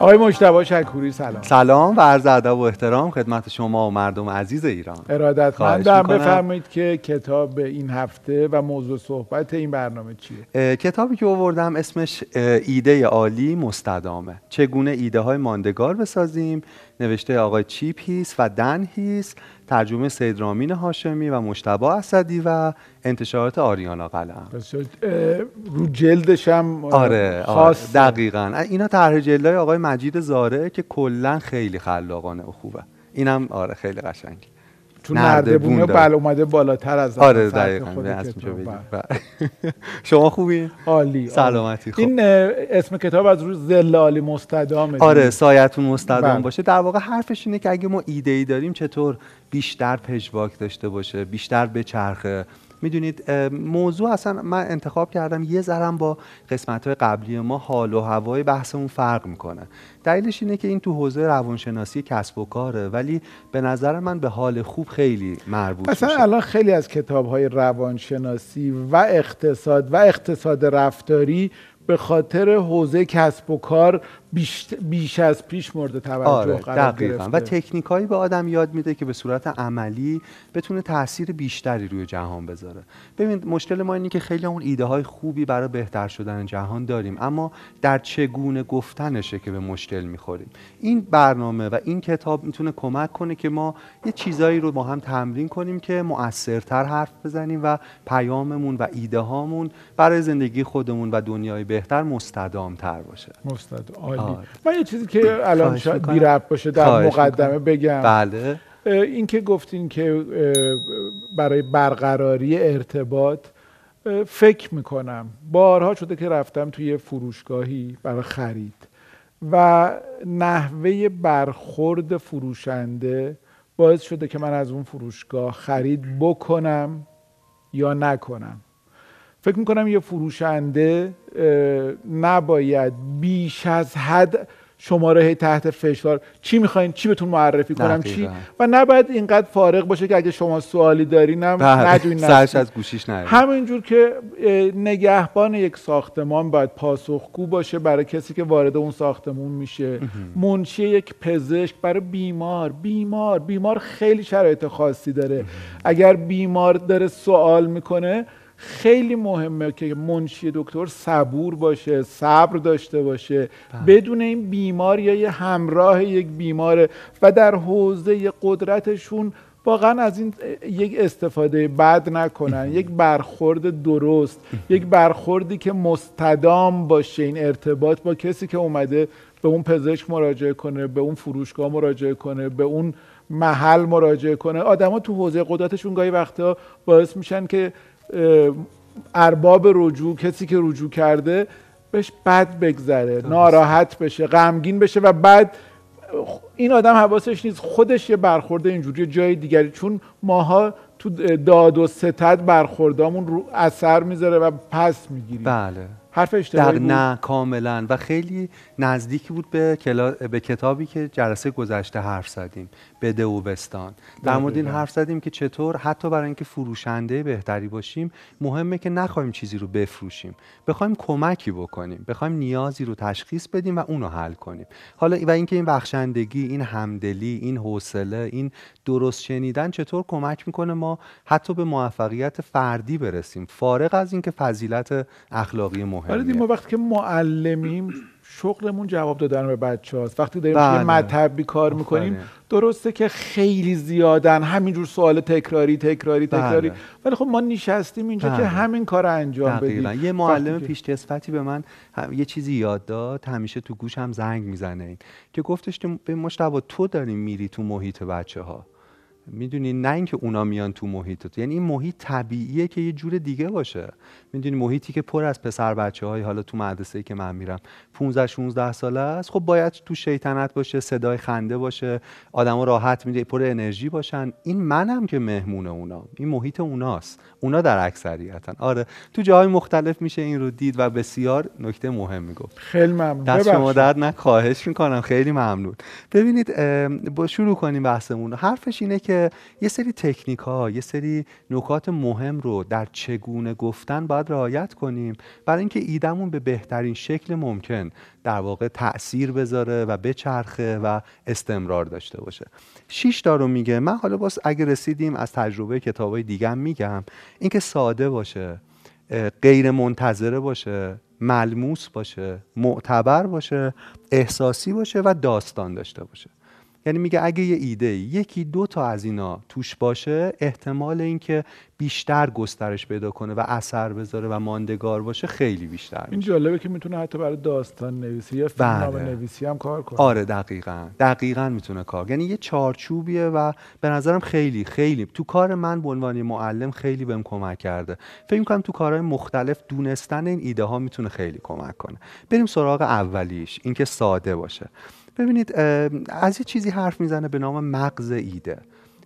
آقای مشتبه شکوری سلام سلام و عرض ادب و احترام خدمت شما و مردم عزیز ایران ارادت ارادتمندم بفرمایید که کتاب این هفته و موضوع صحبت این برنامه چیه کتابی که آوردم اسمش ایده عالی مستدامه چگونه ایده های ماندگار بسازیم نوشته آقای هیس و دن دنهیس ترجمه سید رامین هاشمی و مشتبه اسدی و انتشارات آریانا قلم رو جلدش هم آره, آره، دقیقا اینا طرح جلدهای آقای مجید زاره که کلا خیلی خلاقانه و خوبه اینم آره خیلی قشنگه تو نردبونه بله اومده بالاتر از آره دقیقا بله. بله. شما خوبی عالی سلامتی خوب این اسم کتاب از روز زلالی مستدامه آره سایتون مستدام بله. باشه در واقع حرفش اینه که اگه ما ایده ای داریم چطور بیشتر پژواک داشته باشه بیشتر به چرخه میدونید موضوع اصلا من انتخاب کردم یه ذرم با قسمت های قبلی ما حال و هوای بحثمون فرق میکنه دلیلش اینه که این تو حوزه روانشناسی کسب و کاره ولی به نظر من به حال خوب خیلی مربوط اصلا الان خیلی از کتاب های روانشناسی و اقتصاد و اقتصاد رفتاری به خاطر حوزه کسب و کار بیش, از پیش مورد توجه آره، قرار گرفته. و تکنیکایی به آدم یاد میده که به صورت عملی بتونه تاثیر بیشتری روی جهان بذاره ببین مشکل ما اینه که خیلی اون ایده های خوبی برای بهتر شدن جهان داریم اما در چگونه گفتنشه که به مشکل میخوریم این برنامه و این کتاب میتونه کمک کنه که ما یه چیزایی رو با هم تمرین کنیم که مؤثرتر حرف بزنیم و پیاممون و ایده برای زندگی خودمون و دنیای بهتر مستدام تر باشه مستدام عالی آره. من یه چیزی که الان شاید بی باشه در مقدمه بگم بله که گفتین که برای برقراری ارتباط فکر میکنم بارها شده که رفتم توی فروشگاهی برای خرید و نحوه برخورد فروشنده باعث شده که من از اون فروشگاه خرید بکنم یا نکنم فکر میکنم یه فروشنده نباید بیش از حد شما رو تحت فشار چی میخواین چی بهتون معرفی کنم چی و نباید اینقدر فارغ باشه که اگه شما سوالی دارین هم بله. سرش از گوشیش نره همینجور که نگهبان یک ساختمان باید پاسخگو باشه برای کسی که وارد اون ساختمون میشه منشی یک پزشک برای بیمار بیمار بیمار خیلی شرایط خاصی داره اگر بیمار داره سوال میکنه خیلی مهمه که منشی دکتر صبور باشه صبر داشته باشه بله. بدون این بیمار یا یه همراه یک بیماره و در حوزه قدرتشون واقعا از این یک استفاده بد نکنن یک برخورد درست یک برخوردی که مستدام باشه این ارتباط با کسی که اومده به اون پزشک مراجعه کنه به اون فروشگاه مراجعه کنه به اون محل مراجعه کنه آدما تو حوزه قدرتشون گاهی وقتا باعث میشن که ارباب رجوع کسی که رجوع کرده بهش بد بگذره ناراحت بشه غمگین بشه و بعد این آدم حواسش نیست خودش یه برخورده اینجوری جای دیگری چون ماها تو داد و ستد برخوردامون رو اثر میذاره و پس میگیریم بله حرف اشتباهی نه کاملا و خیلی نزدیکی بود به, به کتابی که جلسه گذشته حرف زدیم به و در مورد این حرف زدیم که چطور حتی برای اینکه فروشنده بهتری باشیم مهمه که نخوایم چیزی رو بفروشیم بخوایم کمکی بکنیم بخوایم نیازی رو تشخیص بدیم و رو حل کنیم حالا و اینکه این بخشندگی این همدلی این حوصله این درست شنیدن چطور کمک میکنه ما حتی به موفقیت فردی برسیم فارغ از اینکه فضیلت اخلاقی مهمه آره ما وقتی که معلمیم شغلمون جواب دادن به بچه هاست وقتی داریم بله. توی مطبی کار میکنیم درسته که خیلی زیادن همینجور سوال تکراری تکراری تکراری بله. ولی خب ما نشستیم اینجا که بله. همین کار انجام بدیم یه معلم پیش تصفتی به من یه چیزی یاد داد همیشه تو گوش هم زنگ میزنه که گفتش که به مشتبه تو داریم میری تو محیط بچه ها میدونی نه اینکه اونا میان تو محیط یعنی این محیط طبیعیه که یه جور دیگه باشه میدونی محیطی که پر از پسر بچه های حالا تو مدرسه ای که من میرم 15 16 ساله است خب باید تو شیطنت باشه صدای خنده باشه آدما راحت میده پر انرژی باشن این منم که مهمون اونا این محیط اوناست اونا در اکثریتن آره تو جاهای مختلف میشه این رو دید و بسیار نکته مهم میگفت خیلی ممنون دست شما درد نه میکنم خیلی ممنون ببینید با شروع کنیم بحثمون حرفش اینه که یه سری تکنیک ها یه سری نکات مهم رو در چگونه گفتن باید رعایت کنیم برای اینکه ایدمون به بهترین شکل ممکن در واقع تاثیر بذاره و بچرخه و استمرار داشته باشه شیش دارو میگه من حالا باز اگه رسیدیم از تجربه کتابای دیگه میگم اینکه ساده باشه غیر منتظره باشه ملموس باشه معتبر باشه احساسی باشه و داستان داشته باشه یعنی میگه اگه یه ایده یکی دو تا از اینا توش باشه احتمال اینکه بیشتر گسترش پیدا کنه و اثر بذاره و ماندگار باشه خیلی بیشتر این جالبه که میتونه حتی برای داستان نویسی یا فیلمنامه بله. نویسی هم کار کنه آره دقیقا دقیقا میتونه کار یعنی یه چارچوبیه و به نظرم خیلی خیلی تو کار من به عنوان معلم خیلی بهم کمک کرده فکر میکنم تو کارهای مختلف دونستن این ایده ها میتونه خیلی کمک کنه بریم سراغ اولیش اینکه ساده باشه ببینید از یه چیزی حرف میزنه به نام مغز ایده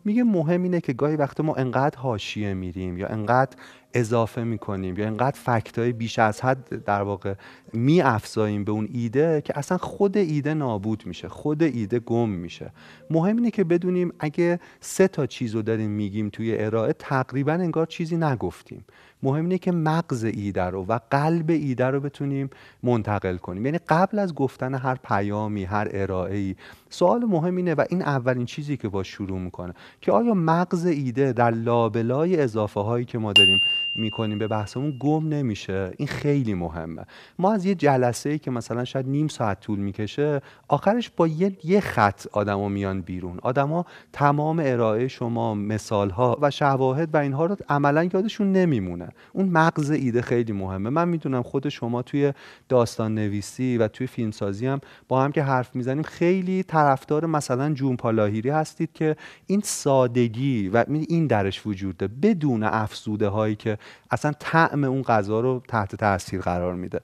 میگه مهم اینه که گاهی وقت ما انقدر حاشیه میریم یا انقدر اضافه میکنیم یا اینقدر فکت های بیش از حد در واقع می افزاییم به اون ایده که اصلا خود ایده نابود میشه خود ایده گم میشه مهم اینه که بدونیم اگه سه تا چیز رو داریم میگیم توی ارائه تقریبا انگار چیزی نگفتیم مهم اینه که مغز ایده رو و قلب ایده رو بتونیم منتقل کنیم یعنی قبل از گفتن هر پیامی هر ارائه ای سوال مهم اینه و این اولین چیزی که با شروع میکنه که آیا مغز ایده در لابلای اضافه هایی که ما داریم میکنیم به بحثمون گم نمیشه این خیلی مهمه ما از یه جلسه ای که مثلا شاید نیم ساعت طول میکشه آخرش با یه, یه خط آدما میان بیرون آدما تمام ارائه شما مثال ها و شواهد و اینها رو عملا یادشون نمیمونه اون مغز ایده خیلی مهمه من میدونم خود شما توی داستان نویسی و توی فیلمسازی هم با هم که حرف میزنیم خیلی طرفدار مثلا جون پالاهیری هستید که این سادگی و این درش وجود بدون افسوده هایی که اصلا طعم اون غذا رو تحت تاثیر قرار میده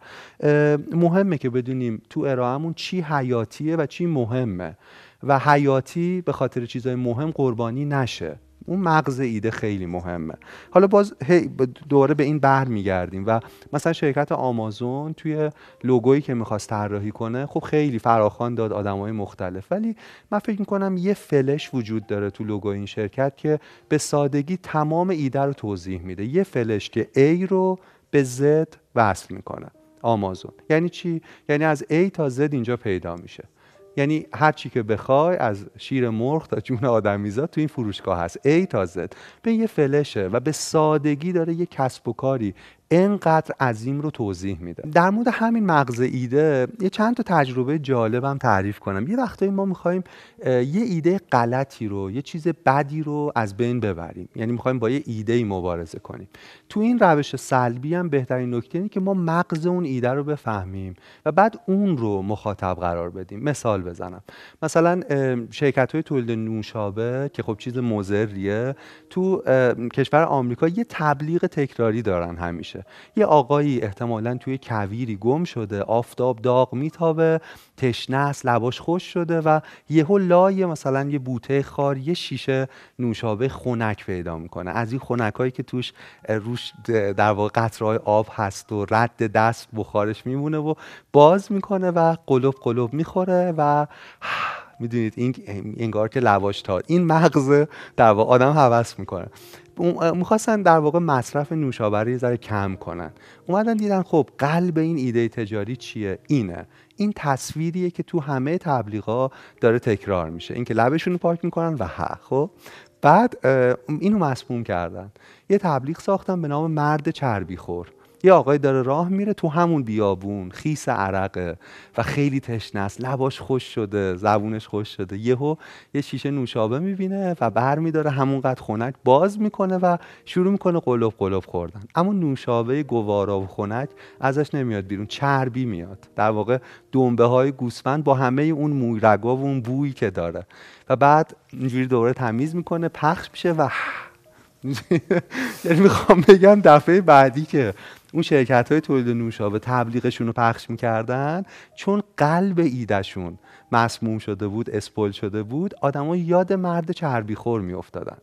مهمه که بدونیم تو ارائهمون چی حیاتیه و چی مهمه و حیاتی به خاطر چیزهای مهم قربانی نشه اون مغز ایده خیلی مهمه حالا باز هی دوباره به این بر میگردیم و مثلا شرکت آمازون توی لوگویی که میخواست طراحی کنه خب خیلی فراخوان داد های مختلف ولی من فکر میکنم یه فلش وجود داره تو لوگو این شرکت که به سادگی تمام ایده رو توضیح میده یه فلش که A رو به Z وصل میکنه آمازون یعنی چی یعنی از A تا Z اینجا پیدا میشه یعنی هر چی که بخوای از شیر مرغ تا جون آدمیزاد تو این فروشگاه هست ای تازه، به یه فلشه و به سادگی داره یه کسب و کاری انقدر عظیم رو توضیح میده در مورد همین مغز ایده یه چند تا تجربه جالبم تعریف کنم یه وقتایی ما میخوایم یه ایده غلطی رو یه چیز بدی رو از بین ببریم یعنی میخوایم با یه ایده ای مبارزه کنیم تو این روش سلبی هم بهترین نکته اینه که ما مغز اون ایده رو بفهمیم و بعد اون رو مخاطب قرار بدیم مثال بزنم مثلا شرکت های تولید نوشابه که خب چیز مضریه تو کشور آمریکا یه تبلیغ تکراری دارن همیشه یه آقایی احتمالا توی کویری گم شده آفتاب داغ میتابه تشنه است لباش خوش شده و یهو لای مثلا یه بوته خار یه شیشه نوشابه خنک پیدا میکنه از این هایی که توش روش در واقع قطرهای آب هست و رد دست بخارش میمونه و باز میکنه و قلوب قلوب میخوره و میدونید این انگار که لواش تا این مغزه در آدم هوس میکنه میخواستن در واقع مصرف نوشابری رو ذره کم کنن اومدن دیدن خب قلب این ایده تجاری چیه اینه این تصویریه که تو همه تبلیغا داره تکرار میشه اینکه لبشون رو پاک میکنن و ها خب بعد اینو مسموم کردن یه تبلیغ ساختن به نام مرد چربی خور یه آقای داره راه میره تو همون بیابون خیس عرقه و خیلی تشنه است لباش خوش شده زبونش خوش شده یهو یه شیشه نوشابه میبینه و میداره همونقدر خنک باز میکنه و شروع میکنه قلوب قلوب خوردن اما نوشابه گوارا و خنک ازش نمیاد بیرون چربی میاد در واقع دنبه های گوسفند با همه اون مورگا و اون بویی که داره و بعد اینجوری دوره تمیز میکنه پخش میشه و یعنی میخوام بگم دفعه بعدی که اون شرکت های تولید نوشابه تبلیغشون رو پخش میکردن چون قلب ایدشون مسموم شده بود اسپول شده بود آدما یاد مرد چربی خور میافتادن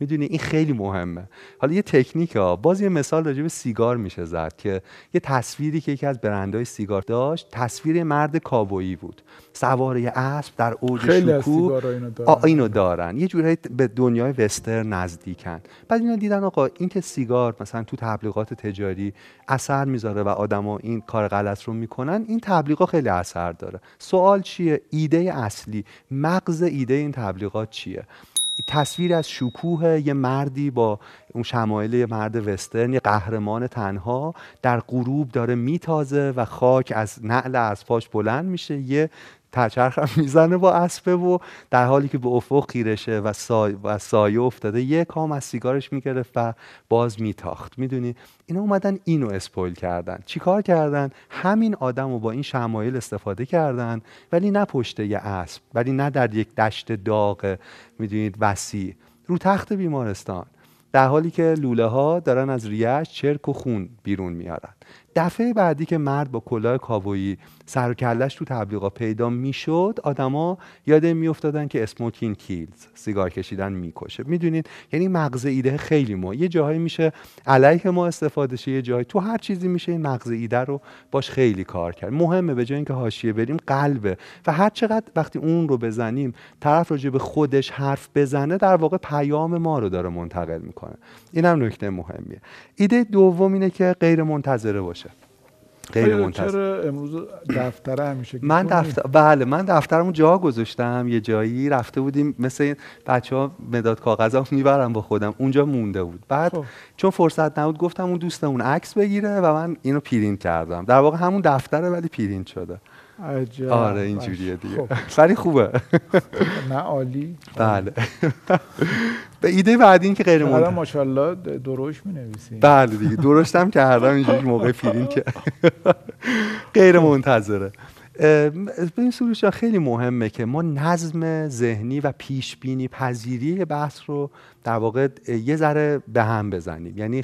میدونی این خیلی مهمه حالا یه تکنیک ها باز یه مثال راجع به سیگار میشه زد که یه تصویری که یکی از برندهای سیگار داشت تصویر مرد کابویی بود سواره اسب در اوج شکوه اینو دارن. اینو دارن یه جورایی به دنیای وستر نزدیکن بعد اینا دیدن آقا این که سیگار مثلا تو تبلیغات تجاری اثر میذاره و آدما این کار غلط رو میکنن این تبلیغا خیلی اثر داره سوال چیه ایده اصلی مغز ایده این تبلیغات چیه تصویر از شکوه یه مردی با اون شمایل یه مرد وسترن یه قهرمان تنها در غروب داره میتازه و خاک از نعل از پاش بلند میشه یه تچرخم میزنه با اسبه و در حالی که به افق خیرشه و, و سایه افتاده یه کام از سیگارش میگرفت و باز میتاخت میدونی اینا اومدن اینو اسپویل کردن چیکار کردن همین آدم رو با این شمایل استفاده کردن ولی نه پشت یه اسب ولی نه در یک دشت داغ میدونید وسیع رو تخت بیمارستان در حالی که لوله ها دارن از ریش چرک و خون بیرون میارن دفعه بعدی که مرد با کلاه کاوایی سر و کلش تو تبلیغا پیدا میشد آدما یاد میافتادن که اسموکین کیلز سیگار کشیدن میکشه میدونید یعنی مغز ایده خیلی ما یه جاهایی میشه علیه ما استفاده شه یه جایی تو هر چیزی میشه این مغز ایده رو باش خیلی کار کرد مهمه به جای اینکه حاشیه بریم قلبه و هر چقدر وقتی اون رو بزنیم طرف راجع به خودش حرف بزنه در واقع پیام ما رو داره منتقل میکنه اینم نکته مهمیه ایده دوم اینه که غیر منتظره باشه غیر چرا امروز دفتر همیشه من دفتر بله من دفترمو جا گذاشتم یه جایی رفته بودیم مثل بچه ها مداد کاغذام میبرم با خودم اونجا مونده بود بعد خب. چون فرصت نبود گفتم اون دوستمون عکس بگیره و من اینو پرینت کردم در واقع همون دفتره ولی پرینت شده عجب. آره اینجوریه دیگه سری خب. خوبه نه عالی بله به ایده بعدی این که غیر ما ماشاءالله درشت بله دیگه درشتم کردم اینجوری موقع فیلم که غیر منتظره این سروش ها خیلی مهمه که ما نظم ذهنی و پیشبینی پذیری بحث رو در واقع یه ذره به هم بزنیم یعنی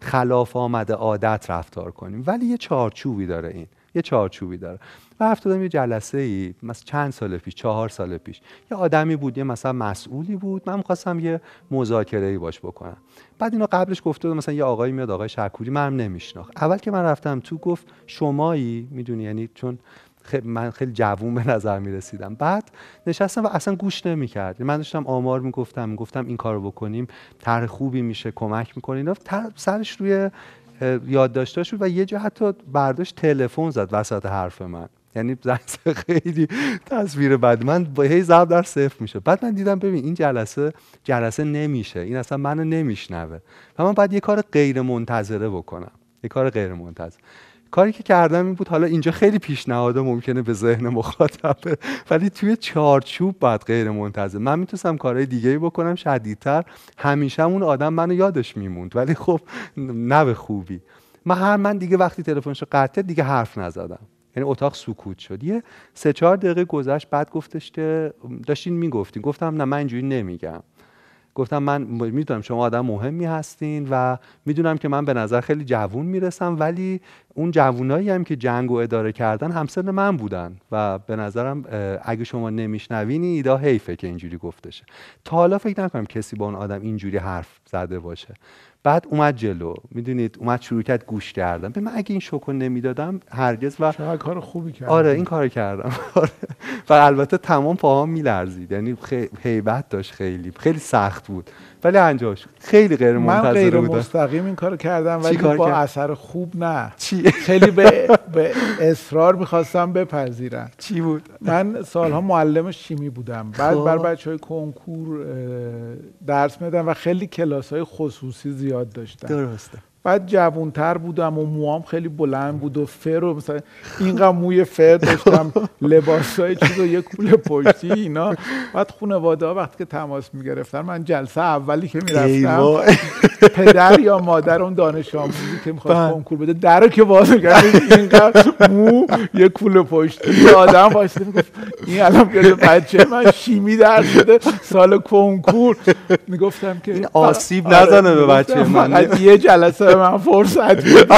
خلاف آمده عادت رفتار کنیم ولی یه چارچوبی داره این یه چارچوبی داره و بودم یه جلسه ای مثلا چند سال پیش چهار سال پیش یه آدمی بود یه مثلا مسئولی بود من میخواستم یه مذاکره ای باش بکنم بعد اینا قبلش گفته مثلا یه آقایی میاد آقای شکوری منم نمیشناخت اول که من رفتم تو گفت شمایی میدونی یعنی چون خیلی من خیلی جوون به نظر می رسیدم بعد نشستم و اصلا گوش نمی کرد من داشتم آمار می گفتم می گفتم این کارو بکنیم طرح خوبی میشه کمک میکنه اینا سرش روی یادداشتاش بود و یه جا حتی برداشت تلفن زد وسط حرف من یعنی زنگ خیلی تصویر بد من با هی ضرب در صفر میشه بعد من دیدم ببین این جلسه جلسه نمیشه این اصلا منو نمیشنوه و من باید یه کار غیر منتظره بکنم یه کار غیر منتظره کاری که کردم این بود حالا اینجا خیلی پیشنهاد ممکنه به ذهن مخاطبه ولی توی چارچوب باید غیر منتظر من میتونستم کارهای دیگه بکنم شدیدتر همیشه اون آدم منو یادش میموند ولی خب نه به خوبی من هر من دیگه وقتی تلفنشو رو قطع دیگه حرف نزدم یعنی اتاق سکوت شد یه سه چهار دقیقه گذشت بعد گفتش که داشتین میگفتین گفتم نه من اینجوری نمیگم گفتم من میدونم شما آدم مهمی هستین و میدونم که من به نظر خیلی جوون میرسم ولی اون جوونایی هم که جنگ و اداره کردن همسن من بودن و به نظرم اگه شما نمیشنوینی ایدا حیفه که اینجوری گفته شه تا حالا فکر نکنم کسی با اون آدم اینجوری حرف زده باشه بعد اومد جلو میدونید اومد شروع کرد گوش کردم به من اگه این شکو نمیدادم هرگز و کار خوبی کردم آره این کار کردم آره. و البته تمام پاها میلرزید یعنی حیبت داشت خیلی خیلی سخت بود ولی شد. خیلی غیر منتظره من غیر مستقیم این کارو کردم ولی کار با اثر خوب نه چی؟ خیلی به, به اصرار میخواستم بپذیرم چی بود؟ من سالها معلم شیمی بودم بعد خب. بر بچه های کنکور درس میدم و خیلی کلاس های خصوصی زیاد داشتم درسته بعد جوانتر بودم و موام خیلی بلند بود و فر و مثلا اینقدر موی فر داشتم لباس های چیز و یه کوله پشتی اینا بعد خانواده ها وقتی که تماس میگرفتن من جلسه اولی که میرفتم پدر یا مادر اون دانش آموزی که میخواد بله. کنکور بده در که باز اینقدر مو یه کوله پشتی آدم واسه میگفت این الان بچه من شیمی در شده سال کنکور میگفتم که این آسیب آره، نزنه به بچه من یه جلسه من فرصت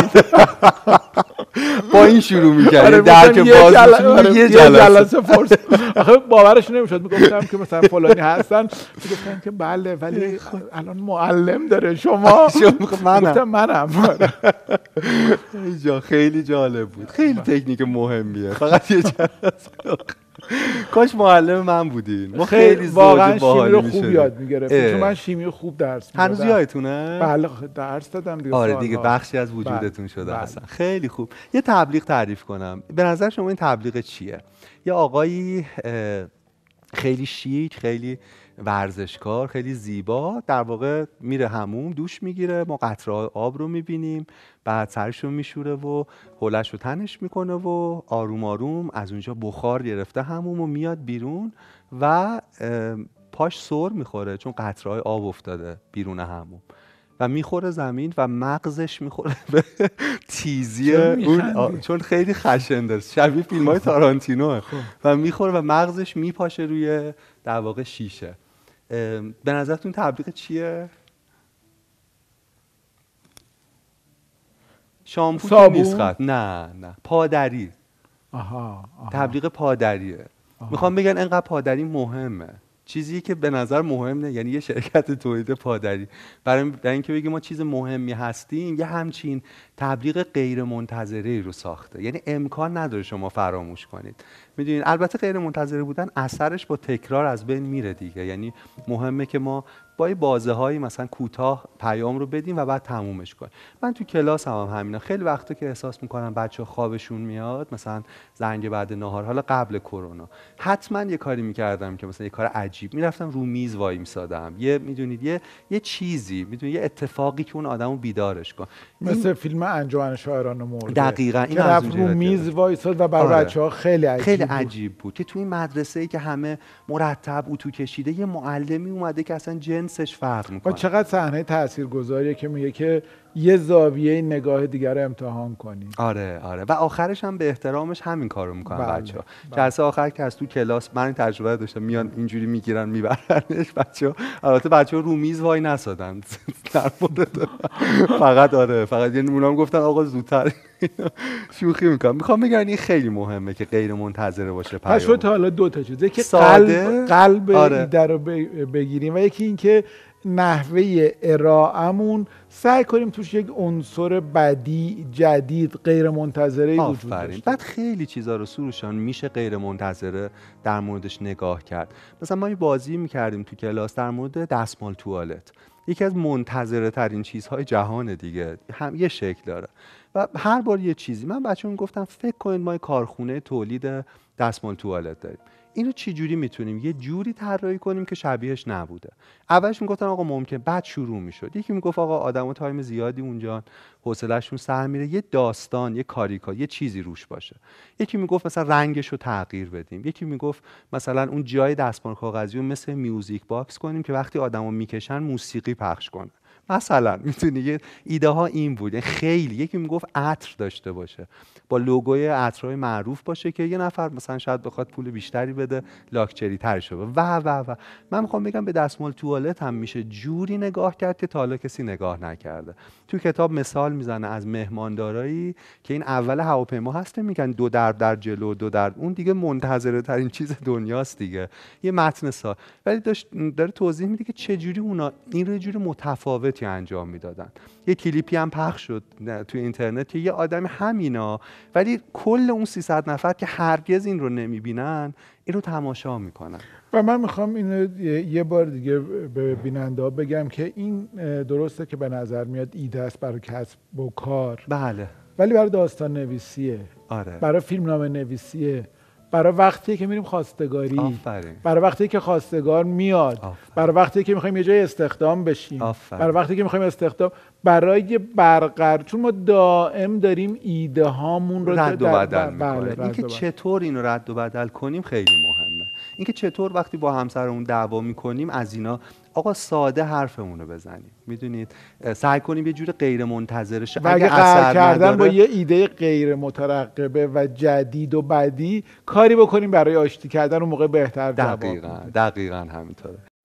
با این شروع میکرد آره، در درک باز آره، یه جلسه, جلسه فرصت آخه باورش نمیشد میگفتم که مثلا فلانی هستن میگفتن که بله ولی الان معلم داره شما خب منم منم آره. خیلی جالب بود خیلی بله. تکنیک مهمیه فقط یه جلسه کاش معلم من بودین ما خیلی واقعا شیمی رو خوب یاد میگرفتیم چون من شیمی خوب درس میدادم هنوز یادتونه بله درس دادم دیگه آره دیگه بخشی از بله، وجودتون شده بله. اصلا خیلی خوب یه تبلیغ تعریف کنم به نظر شما این تبلیغ چیه یه آقایی خیلی شیک خیلی ورزشکار خیلی زیبا در واقع میره هموم دوش میگیره ما قطره آب رو میبینیم بعد سرش رو میشوره و هلش رو تنش میکنه و آروم آروم از اونجا بخار گرفته هموم و میاد بیرون و پاش سر میخوره چون قطره آب افتاده بیرون هموم و میخوره زمین و مغزش میخوره به تیزی اون چون خیلی خشنده شبیه فیلم های خب. تارانتینوه خب. و میخوره و مغزش میپاشه روی در واقع شیشه به نظرتون تبلیغ چیه؟ شامپو نیست نه نه پادری آها, آها. تبلیغ پادریه میخوام بگن انقدر پادری مهمه چیزی که به نظر مهم نه یعنی یه شرکت تولید پادری برای اینکه بگیم ما چیز مهمی هستیم یه همچین تبلیغ غیر منتظره رو ساخته یعنی امکان نداره شما فراموش کنید میدونین البته غیر منتظره بودن اثرش با تکرار از بین میره دیگه یعنی مهمه که ما با یه بازه های مثلا کوتاه پیام رو بدیم و بعد تمومش کنیم من تو کلاس هم, هم همینا خیلی وقتا که احساس میکنم بچه خوابشون میاد مثلا زنگ بعد نهار حالا قبل کرونا حتما یه کاری میکردم که مثلا یه کار عجیب میرفتم رو میز وای میسادم یه میدونید یه یه چیزی میدونید یه اتفاقی که اون آدمو بیدارش کن مثل فیلم انجمن شاعران مرده دقیقاً این رفت رو میز وای و برای آره. بچه‌ها خیلی عجیب خیلی عجیب بود, که تو این مدرسه ای که همه مرتب اتو کشیده یه معلمی اومده که اصلا جنسش فرق میکنه چقدر صحنه تاثیرگذاریه که میگه که یه زاویه نگاه دیگر رو امتحان کنیم آره آره و آخرش هم به احترامش همین کارو میکنن بله. بچه بله. آخر که از تو کلاس من این تجربه داشتم میان اینجوری میگیرن میبرنش بچه ها البته بچه ها رو وای نسادن در فقط آره فقط یه یعنی نمونه گفتن آقا زودتر شوخی میکنم میخوام بگم این خیلی مهمه که غیر منتظره باشه پیام پس حالا دو تا چیز که قلب قلب آره. رو بگیریم و یکی اینکه نحوه ارائهمون سعی کنیم توش یک عنصر بدی جدید غیر منتظره وجود داشته بعد خیلی چیزا رو سروشان میشه غیر منتظره در موردش نگاه کرد مثلا ما یه بازی میکردیم تو کلاس در مورد دستمال توالت یکی از منتظره ترین چیزهای جهان دیگه هم یه شکل داره و هر بار یه چیزی من بچه‌ها گفتم فکر کنید ما کارخونه تولید دستمال توالت داریم اینو چی جوری میتونیم یه جوری طراحی کنیم که شبیهش نبوده اولش میگفتن آقا ممکن بعد شروع میشد یکی میگفت آقا آدم و تایم زیادی اونجا حوصلهشون سر میره یه داستان یه کاریکا یه چیزی روش باشه یکی میگفت مثلا رنگش رو تغییر بدیم یکی میگفت مثلا اون جای دستمال کاغذی رو مثل میوزیک باکس کنیم که وقتی آدمو میکشن موسیقی پخش کنه مثلا میتونی یه ایده ها این بود یعنی خیلی یکی میگفت عطر داشته باشه با لوگوی عطرهای معروف باشه که یه نفر مثلا شاید بخواد پول بیشتری بده لاکچری تر شه و و و من میخوام بگم به دستمال توالت هم میشه جوری نگاه کرد که تا حالا کسی نگاه نکرده تو کتاب مثال میزنه از مهماندارایی که این اول هواپیما هست میگن دو در در جلو دو در اون دیگه منتظره ترین چیز دنیاست دیگه یه متن سا ولی داشت داره توضیح میده که چه جوری اونا این جوری متفاوت انجام میدادن یه کلیپی هم پخش شد تو اینترنت که یه آدم همینا ولی کل اون 300 نفر که هرگز این رو نمیبینن این رو تماشا میکنن و من میخوام اینو یه بار دیگه به بیننده بگم که این درسته که به نظر میاد ایده است برای کسب و کار بله ولی برای داستان نویسیه آره. برای فیلم نام نویسیه برای وقتی که میریم خواستگاری برای وقتی که خواستگار میاد برای وقتی که میخوایم یه جای استخدام بشیم برای وقتی که میخوایم استخدام برای برقرار چون ما دائم داریم ایده هامون رو رد بله، و بدل اینکه چطور اینو رد و بدل کنیم خیلی مهمه اینکه چطور وقتی با همسرمون دعوا میکنیم از اینا آقا ساده حرفمون رو بزنیم میدونید سعی کنیم یه جور غیر منتظره شه اگه اثر کردن با یه ایده غیر مترقبه و جدید و بدی کاری بکنیم برای آشتی کردن اون موقع بهتر جواب دقیقا همینطوره